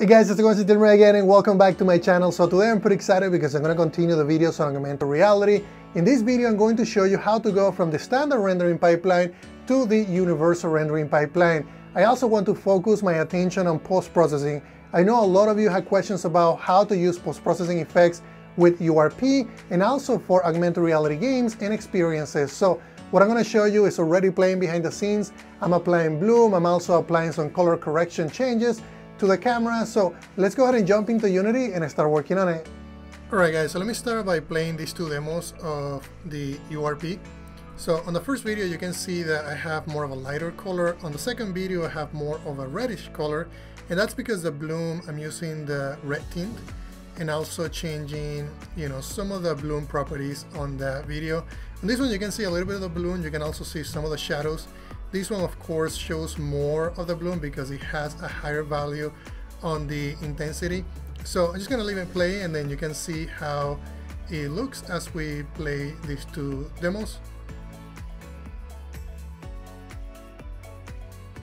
Hey guys, it's going to Tilmer again and welcome back to my channel. So today I'm pretty excited because I'm going to continue the videos on augmented reality. In this video I'm going to show you how to go from the standard rendering pipeline to the universal rendering pipeline. I also want to focus my attention on post-processing. I know a lot of you had questions about how to use post-processing effects with URP and also for augmented reality games and experiences. So what I'm going to show you is already playing behind the scenes. I'm applying bloom, I'm also applying some color correction changes to the camera. So let's go ahead and jump into Unity and start working on it. Alright guys, so let me start by playing these two demos of the URP. So on the first video you can see that I have more of a lighter color, on the second video I have more of a reddish color, and that's because the bloom I'm using the red tint and also changing you know some of the bloom properties on that video. On this one you can see a little bit of the bloom, you can also see some of the shadows this one of course shows more of the bloom because it has a higher value on the intensity. So I'm just gonna leave it play and then you can see how it looks as we play these two demos.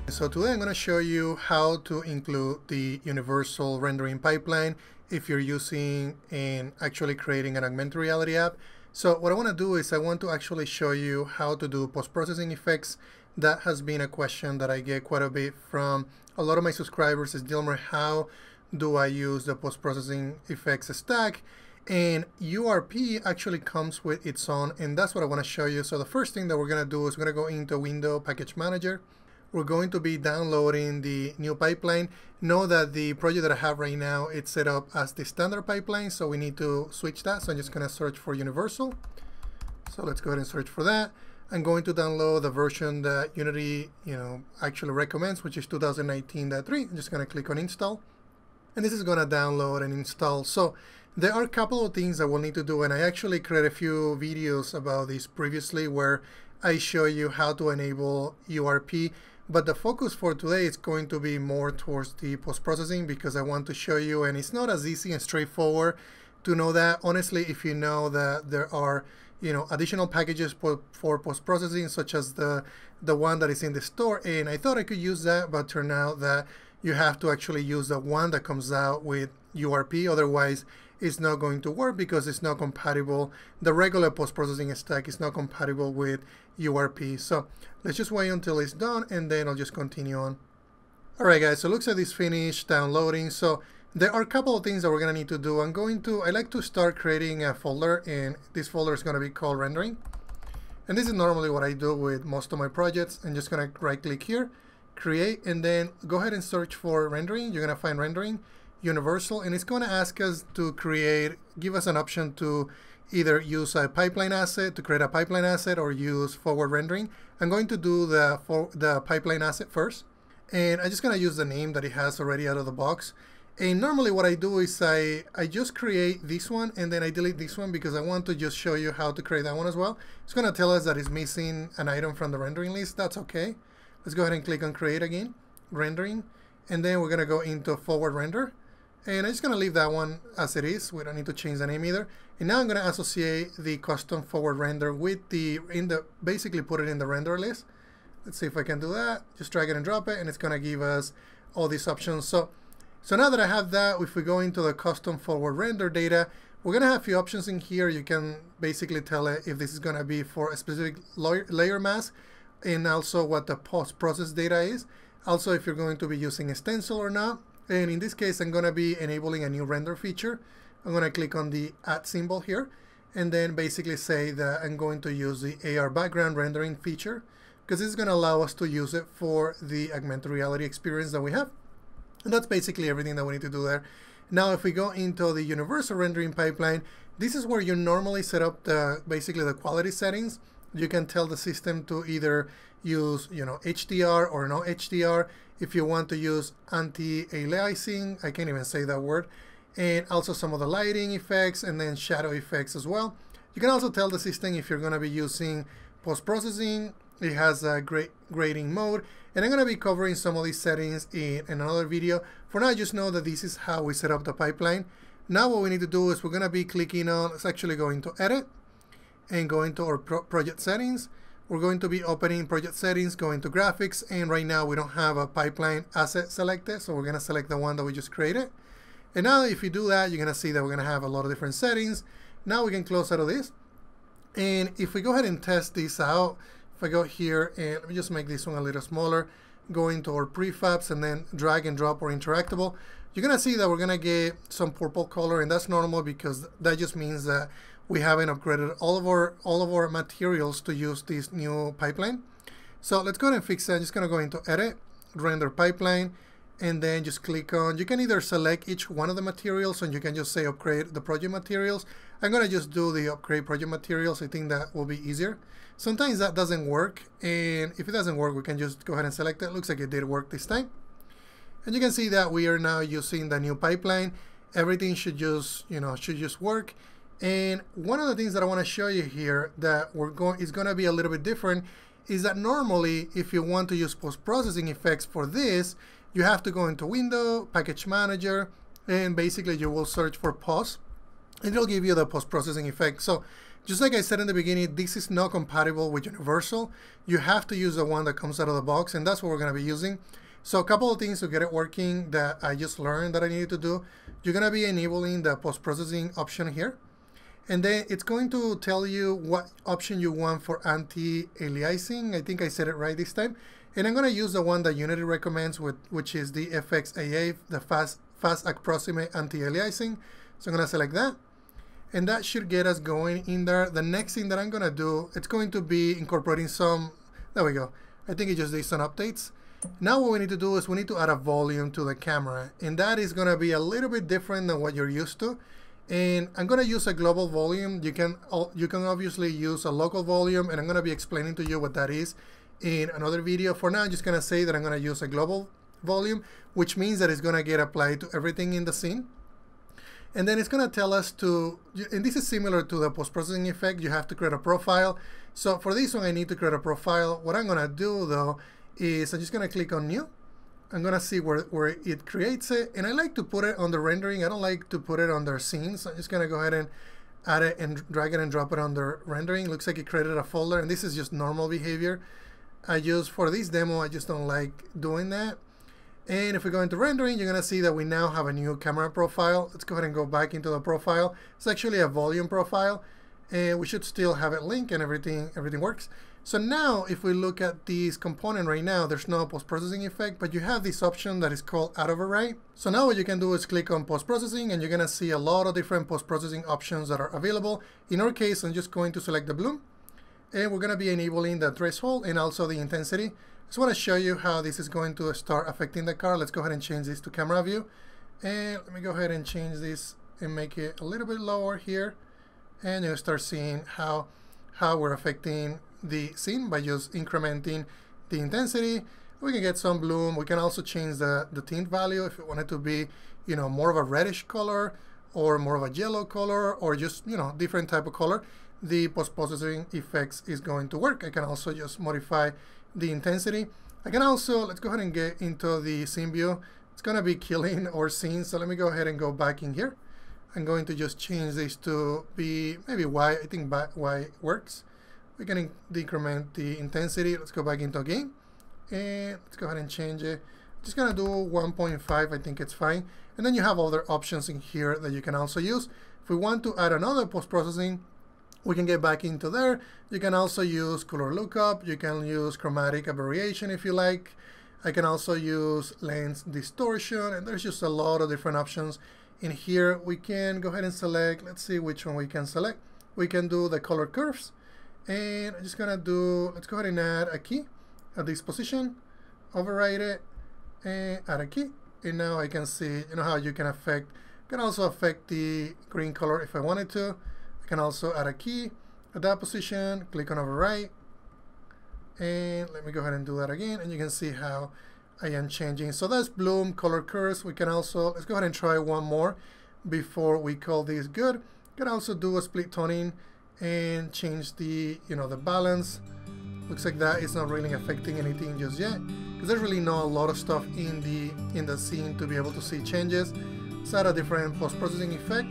So today I'm going to show you how to include the universal rendering pipeline if you're using and actually creating an augmented reality app. So what I want to do is I want to actually show you how to do post-processing effects that has been a question that I get quite a bit from a lot of my subscribers is Dilmer, how do I use the post-processing effects stack? And URP actually comes with its own, and that's what I want to show you. So the first thing that we're going to do is we're going to go into Window Package Manager. We're going to be downloading the new pipeline. Know that the project that I have right now, it's set up as the standard pipeline, so we need to switch that. So I'm just going to search for Universal. So let's go ahead and search for that. I'm going to download the version that Unity, you know, actually recommends, which is 2019.3. I'm just going to click on install. And this is going to download and install. So there are a couple of things that we'll need to do. And I actually created a few videos about this previously where I show you how to enable URP. But the focus for today is going to be more towards the post-processing because I want to show you, and it's not as easy and straightforward to know that. Honestly, if you know that there are you know additional packages for, for post-processing such as the the one that is in the store and I thought I could use that but turned out that you have to actually use the one that comes out with URP otherwise it's not going to work because it's not compatible the regular post-processing stack is not compatible with URP so let's just wait until it's done and then I'll just continue on alright guys so looks like it's finished downloading so there are a couple of things that we're going to need to do. I'm going to, I like to start creating a folder and this folder is going to be called rendering. And this is normally what I do with most of my projects. I'm just going to right click here, create, and then go ahead and search for rendering. You're going to find rendering universal and it's going to ask us to create, give us an option to either use a pipeline asset to create a pipeline asset or use forward rendering. I'm going to do the, for, the pipeline asset first. And I'm just going to use the name that it has already out of the box. And normally what I do is I, I just create this one and then I delete this one because I want to just show you how to create that one as well. It's going to tell us that it's missing an item from the rendering list. That's okay. Let's go ahead and click on create again, rendering, and then we're going to go into forward render. And I'm just going to leave that one as it is. We don't need to change the name either. And now I'm going to associate the custom forward render with the, in the basically put it in the render list. Let's see if I can do that. Just drag it and drop it, and it's going to give us all these options. So so now that I have that, if we go into the custom forward render data, we're going to have a few options in here. You can basically tell it if this is going to be for a specific layer mask and also what the post-process data is. Also, if you're going to be using a stencil or not. And in this case, I'm going to be enabling a new render feature. I'm going to click on the add symbol here and then basically say that I'm going to use the AR background rendering feature because this is going to allow us to use it for the augmented reality experience that we have. And that's basically everything that we need to do there. Now, if we go into the universal rendering pipeline, this is where you normally set up the basically the quality settings. You can tell the system to either use you know HDR or no HDR. If you want to use anti-aliasing, I can't even say that word, and also some of the lighting effects and then shadow effects as well. You can also tell the system if you're going to be using post-processing it has a great grading mode, and I'm going to be covering some of these settings in another video. For now, just know that this is how we set up the pipeline. Now what we need to do is we're going to be clicking on, it's actually going to edit, and going to our pro project settings. We're going to be opening project settings, going to graphics, and right now we don't have a pipeline asset selected, so we're going to select the one that we just created. And now if you do that, you're going to see that we're going to have a lot of different settings. Now we can close out of this. And if we go ahead and test this out, if I go here and let me just make this one a little smaller, go into our prefabs and then drag and drop or interactable, you're gonna see that we're gonna get some purple color and that's normal because that just means that we haven't upgraded all of our all of our materials to use this new pipeline. So let's go ahead and fix that. I'm just gonna go into edit, render pipeline, and then just click on, you can either select each one of the materials and you can just say upgrade the project materials I'm gonna just do the upgrade project materials. I think that will be easier. Sometimes that doesn't work, and if it doesn't work, we can just go ahead and select it. Looks like it did work this time. And you can see that we are now using the new pipeline. Everything should just, you know, should just work. And one of the things that I wanna show you here that we're going is gonna be a little bit different is that normally if you want to use post-processing effects for this, you have to go into Window, Package Manager, and basically you will search for post it'll give you the post-processing effect. So just like I said in the beginning, this is not compatible with Universal. You have to use the one that comes out of the box, and that's what we're going to be using. So a couple of things to get it working that I just learned that I needed to do. You're going to be enabling the post-processing option here. And then it's going to tell you what option you want for anti-aliasing. I think I said it right this time. And I'm going to use the one that Unity recommends, with, which is the FXAA, the Fast, fast Approximate Anti-Aliasing. So I'm going to select that and that should get us going in there. The next thing that I'm gonna do, it's going to be incorporating some, there we go. I think it just did some updates. Now what we need to do is we need to add a volume to the camera and that is gonna be a little bit different than what you're used to. And I'm gonna use a global volume. You can, you can obviously use a local volume and I'm gonna be explaining to you what that is in another video. For now, I'm just gonna say that I'm gonna use a global volume, which means that it's gonna get applied to everything in the scene. And then it's going to tell us to, and this is similar to the post-processing effect, you have to create a profile. So for this one, I need to create a profile. What I'm going to do, though, is I'm just going to click on New. I'm going to see where, where it creates it. And I like to put it on the rendering. I don't like to put it on their scenes. So I'm just going to go ahead and add it and drag it and drop it on the rendering. Looks like it created a folder. And this is just normal behavior. I use for this demo, I just don't like doing that. And if we go into rendering, you're gonna see that we now have a new camera profile. Let's go ahead and go back into the profile. It's actually a volume profile and we should still have it linked and everything, everything works. So now if we look at this component right now, there's no post-processing effect, but you have this option that is called out of array. So now what you can do is click on post-processing and you're gonna see a lot of different post-processing options that are available. In our case, I'm just going to select the bloom and eh, we're going to be enabling the threshold and also the intensity. I just want to show you how this is going to start affecting the car. Let's go ahead and change this to camera view. And eh, let me go ahead and change this and make it a little bit lower here. And you'll start seeing how, how we're affecting the scene by just incrementing the intensity. We can get some bloom. We can also change the, the tint value if you want it to be, you know, more of a reddish color or more of a yellow color or just, you know, different type of color the post-processing effects is going to work. I can also just modify the intensity. I can also, let's go ahead and get into the scene view. It's gonna be killing or scene, so let me go ahead and go back in here. I'm going to just change this to be maybe Y, I think Y works. We can decrement the intensity. Let's go back into game and let's go ahead and change it. I'm just gonna do 1.5, I think it's fine. And then you have other options in here that you can also use. If we want to add another post-processing we can get back into there. You can also use color lookup. You can use chromatic aberration if you like. I can also use lens distortion. And there's just a lot of different options. In here, we can go ahead and select. Let's see which one we can select. We can do the color curves. And I'm just going to do, let's go ahead and add a key at this position. Override it and add a key. And now I can see, you know, how you can affect, can also affect the green color if I wanted to can also add a key at that position, click on overwrite, and let me go ahead and do that again, and you can see how I am changing. So that's bloom, color curves. We can also, let's go ahead and try one more before we call this good. can also do a split toning and change the, you know, the balance. Looks like that is not really affecting anything just yet because there's really not a lot of stuff in the, in the scene to be able to see changes. It's a different post-processing effect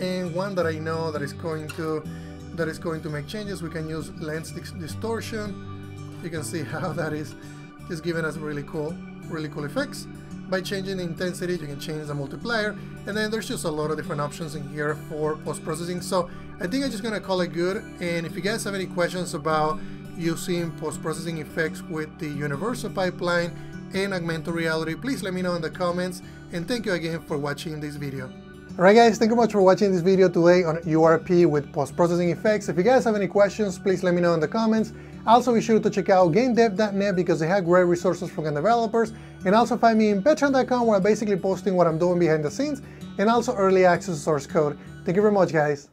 and one that I know that is going to that is going to make changes. We can use lens distortion. You can see how that is just giving us really cool, really cool effects. By changing the intensity, you can change the multiplier, and then there's just a lot of different options in here for post-processing. So I think I'm just gonna call it good, and if you guys have any questions about using post-processing effects with the Universal Pipeline and augmented reality, please let me know in the comments, and thank you again for watching this video. Alright guys, thank you much for watching this video today on URP with post-processing effects. If you guys have any questions, please let me know in the comments. Also be sure to check out GameDev.net because they have great resources for game developers. And also find me in Patreon.com where I'm basically posting what I'm doing behind the scenes and also early access source code. Thank you very much guys.